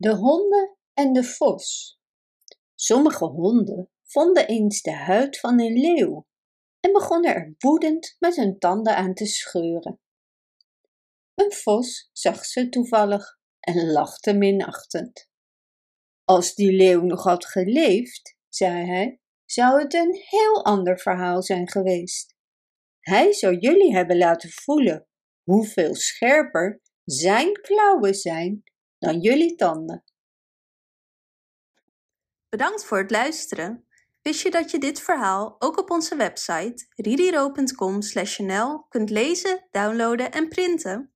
De honden en de vos. Sommige honden vonden eens de huid van een leeuw en begonnen er woedend met hun tanden aan te scheuren. Een vos zag ze toevallig en lachte minachtend. Als die leeuw nog had geleefd, zei hij, zou het een heel ander verhaal zijn geweest. Hij zou jullie hebben laten voelen hoeveel scherper zijn klauwen zijn dan nou, jullie tanden. Bedankt voor het luisteren. Wist je dat je dit verhaal ook op onze website ridiro.com/nl kunt lezen, downloaden en printen?